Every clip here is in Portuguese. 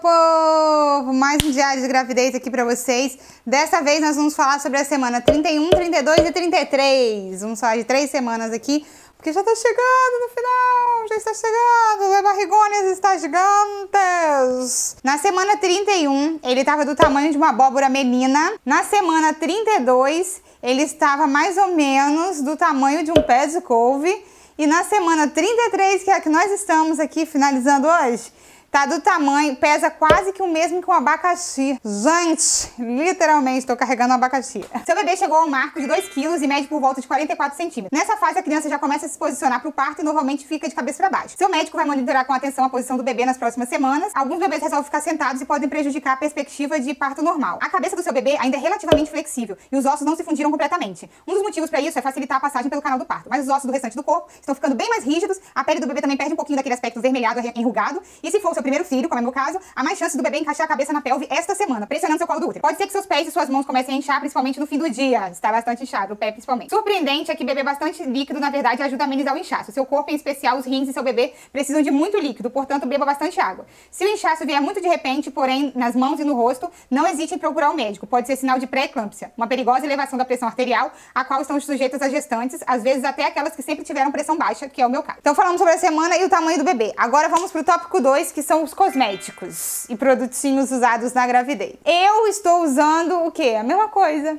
povo! Mais um diário de gravidez aqui para vocês. Dessa vez nós vamos falar sobre a semana 31, 32 e 33. Vamos falar de três semanas aqui, porque já tá chegando no final, já está chegando, as barrigones estão gigantes. Na semana 31, ele estava do tamanho de uma abóbora menina. Na semana 32, ele estava mais ou menos do tamanho de um pé de couve. E na semana 33, que é a que nós estamos aqui finalizando hoje, Tá do tamanho, pesa quase que o mesmo que um abacaxi. Gente, literalmente tô carregando um abacaxi. Seu bebê chegou ao marco de 2 quilos e mede por volta de 44 centímetros. Nessa fase, a criança já começa a se posicionar pro parto e normalmente fica de cabeça para baixo. Seu médico vai monitorar com atenção a posição do bebê nas próximas semanas. Alguns bebês resolvem ficar sentados e podem prejudicar a perspectiva de parto normal. A cabeça do seu bebê ainda é relativamente flexível e os ossos não se fundiram completamente. Um dos motivos para isso é facilitar a passagem pelo canal do parto, mas os ossos do restante do corpo estão ficando bem mais rígidos, a pele do bebê também perde um pouquinho daquele aspecto vermelhado enrugado, e se for seu primeiro filho, como é meu caso, há mais chance do bebê encaixar a cabeça na pelve esta semana, pressionando seu colo do útero. Pode ser que seus pés e suas mãos comecem a inchar, principalmente no fim do dia. Está bastante inchado, o pé principalmente. Surpreendente é que beber bastante líquido, na verdade, ajuda a amenizar o inchaço. Seu corpo, em especial os rins e seu bebê, precisam de muito líquido, portanto, beba bastante água. Se o inchaço vier muito de repente, porém, nas mãos e no rosto, não hesite em procurar o um médico. Pode ser sinal de pré-eclâmpsia, uma perigosa elevação da pressão arterial, a qual estão sujeitas as gestantes, às vezes até aquelas que sempre tiveram pressão baixa, que é o meu caso. Então falamos sobre a semana e o tamanho do bebê. Agora vamos pro tópico 2, que são os cosméticos e produtinhos usados na gravidez. Eu estou usando o que? A mesma coisa.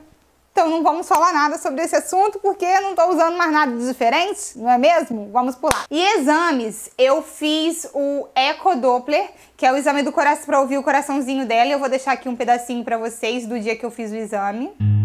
Então não vamos falar nada sobre esse assunto porque eu não estou usando mais nada de diferente, não é mesmo? Vamos pular. E exames, eu fiz o Eco Doppler, que é o exame do coração para ouvir o coraçãozinho dela. Eu vou deixar aqui um pedacinho para vocês do dia que eu fiz o exame. Hum.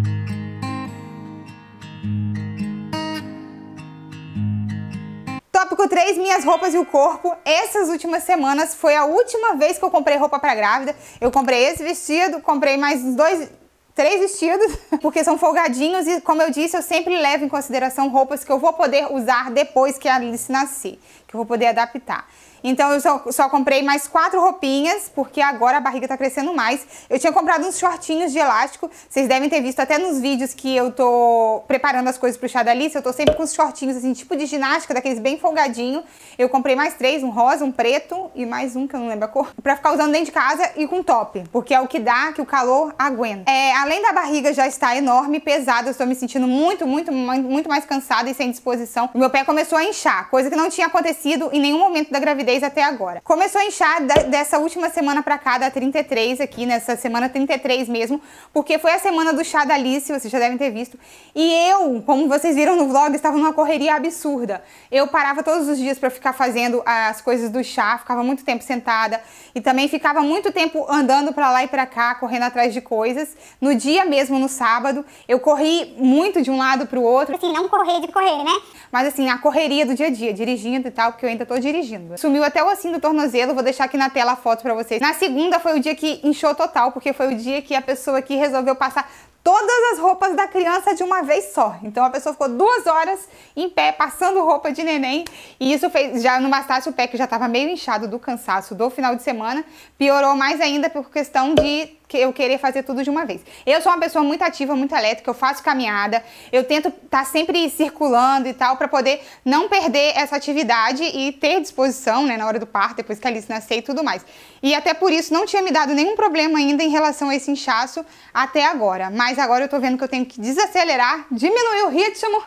Tópico 3, minhas roupas e o corpo. Essas últimas semanas foi a última vez que eu comprei roupa para grávida. Eu comprei esse vestido, comprei mais dois três vestidos, porque são folgadinhos e, como eu disse, eu sempre levo em consideração roupas que eu vou poder usar depois que a Alice nascer, que eu vou poder adaptar. Então eu só, só, comprei mais quatro roupinhas, porque agora a barriga tá crescendo mais. Eu tinha comprado uns shortinhos de elástico, vocês devem ter visto até nos vídeos que eu tô preparando as coisas pro chá da Alice, eu tô sempre com os shortinhos assim, tipo de ginástica, daqueles bem folgadinho. Eu comprei mais três, um rosa, um preto e mais um que eu não lembro a cor, pra ficar usando dentro de casa e com top, porque é o que dá, que o calor aguenta. É, além da barriga já estar enorme, pesada, eu estou me sentindo muito, muito, muito mais cansada e sem disposição. O meu pé começou a inchar, coisa que não tinha acontecido em nenhum momento da gravidez gravidez até agora. Começou a inchar da, dessa última semana para cá, da 33 aqui, nessa semana 33 mesmo, porque foi a semana do chá da Alice, vocês já devem ter visto. E eu, como vocês viram no vlog, estava numa correria absurda. Eu parava todos os dias para ficar fazendo as coisas do chá, ficava muito tempo sentada e também ficava muito tempo andando para lá e para cá, correndo atrás de coisas. No dia mesmo, no sábado, eu corri muito de um lado para o outro. Assim, não correr de correr, né? Mas assim, a correria do dia a dia, dirigindo e tal, porque eu ainda tô dirigindo. Sumi sumiu até o assim do tornozelo, vou deixar aqui na tela a foto pra vocês. Na segunda foi o dia que inchou total, porque foi o dia que a pessoa aqui resolveu passar todas as roupas da criança de uma vez só. Então a pessoa ficou duas horas em pé passando roupa de neném e isso fez já não bastasse o pé que já estava meio inchado do cansaço do final de semana piorou mais ainda por questão de que eu querer fazer tudo de uma vez. Eu sou uma pessoa muito ativa, muito elétrica, eu faço caminhada, eu tento estar tá sempre circulando e tal para poder não perder essa atividade e ter disposição, né, na hora do parto, depois que a Alice nasceu e tudo mais. E até por isso não tinha me dado nenhum problema ainda em relação a esse inchaço até agora, mas agora eu tô vendo que eu tenho que desacelerar, diminuir o ritmo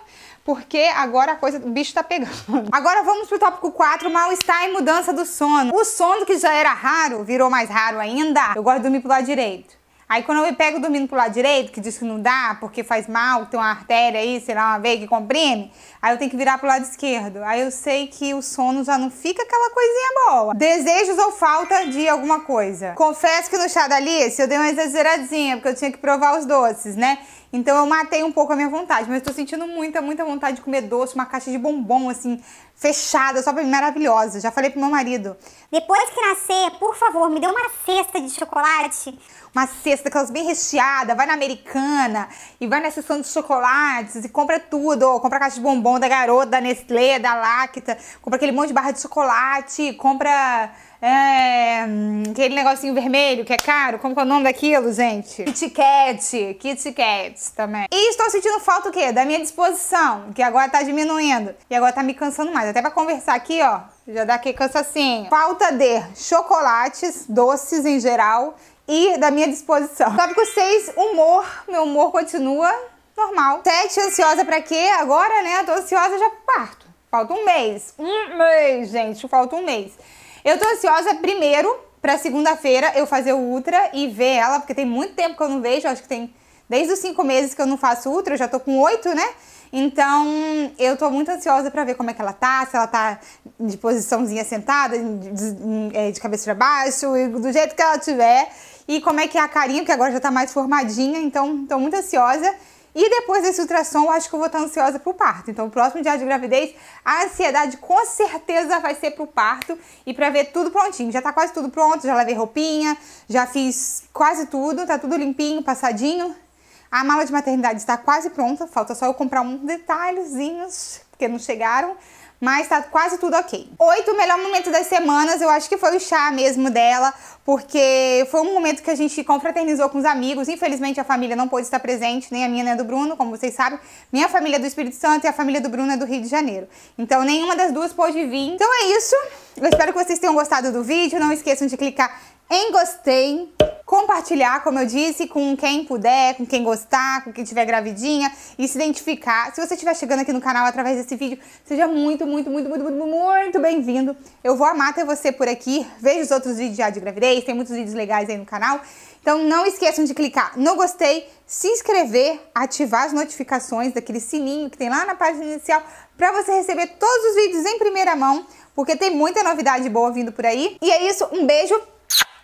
porque agora a coisa, o bicho tá pegando. Agora vamos pro tópico 4, mal-estar e mudança do sono. O sono que já era raro, virou mais raro ainda. Eu gosto de dormir pro lado direito. Aí quando eu pego dormindo pro lado direito, que diz que não dá, porque faz mal, tem uma artéria aí, sei lá, uma veia que comprime, aí eu tenho que virar pro lado esquerdo. Aí eu sei que o sono já não fica aquela coisinha boa. Desejos ou falta de alguma coisa. Confesso que no chá da Alice eu dei uma exageradinha, porque eu tinha que provar os doces, né? Então eu matei um pouco a minha vontade, mas eu tô sentindo muita, muita vontade de comer doce, uma caixa de bombom, assim, fechada, só maravilhosa. Já falei pro meu marido. Depois que nascer, por favor, me dê uma cesta de chocolate. Uma cesta, aquelas bem recheada, vai na americana e vai na sessão de chocolates e compra tudo. Compra caixa de bombom da garota, da Nestlé, da Lacta, compra aquele monte de barra de chocolate, compra é, aquele negocinho vermelho que é caro, como que é o nome daquilo, gente? Kit Kat, Kit Kat também. E estou sentindo falta o quê? Da minha disposição, que agora tá diminuindo. E agora tá me cansando mais. Até pra conversar aqui, ó, já dá aquele cansacinho. Falta de chocolates, doces em geral, e da minha disposição. Tópico 6, humor. Meu humor continua normal. 7, ansiosa pra quê? Agora, né, tô ansiosa, já parto. Falta um mês. Um mês, gente, falta um mês. Eu tô ansiosa primeiro pra segunda-feira eu fazer o Ultra e ver ela, porque tem muito tempo que eu não vejo, acho que tem desde os cinco meses que eu não faço Ultra, eu já tô com oito, né? Então, eu tô muito ansiosa para ver como é que ela tá, se ela tá de posiçãozinha sentada, de, de é, cabeça para baixo, do jeito que ela tiver, e como é que é a carinha, que agora já tá mais formadinha, então tô muito ansiosa. E depois desse ultrassom, eu acho que eu vou estar ansiosa para o parto. Então, o próximo dia de gravidez, a ansiedade com certeza vai ser para o parto e para ver tudo prontinho. Já está quase tudo pronto, já lavei roupinha, já fiz quase tudo, tá tudo limpinho, passadinho. A mala de maternidade está quase pronta, falta só eu comprar uns detalhezinhos, porque não chegaram mas tá quase tudo ok. Oito, o melhor momento das semanas, eu acho que foi o chá mesmo dela, porque foi um momento que a gente confraternizou com os amigos. Infelizmente a família não pôde estar presente, nem a minha nem a do Bruno, como vocês sabem. Minha família é do Espírito Santo e a família do Bruno é do Rio de Janeiro. Então nenhuma das duas pôde vir. Então é isso. Eu espero que vocês tenham gostado do vídeo. Não esqueçam de clicar em gostei compartilhar, como eu disse, com quem puder, com quem gostar, com quem tiver gravidinha e se identificar. Se você estiver chegando aqui no canal através desse vídeo, seja muito, muito, muito, muito, muito, muito bem-vindo. Eu vou amar ter você por aqui. Veja os outros vídeos já de gravidez, tem muitos vídeos legais aí no canal. Então não esqueçam de clicar no gostei, se inscrever, ativar as notificações daquele sininho que tem lá na página inicial para você receber todos os vídeos em primeira mão, porque tem muita novidade boa vindo por aí. E é isso, um beijo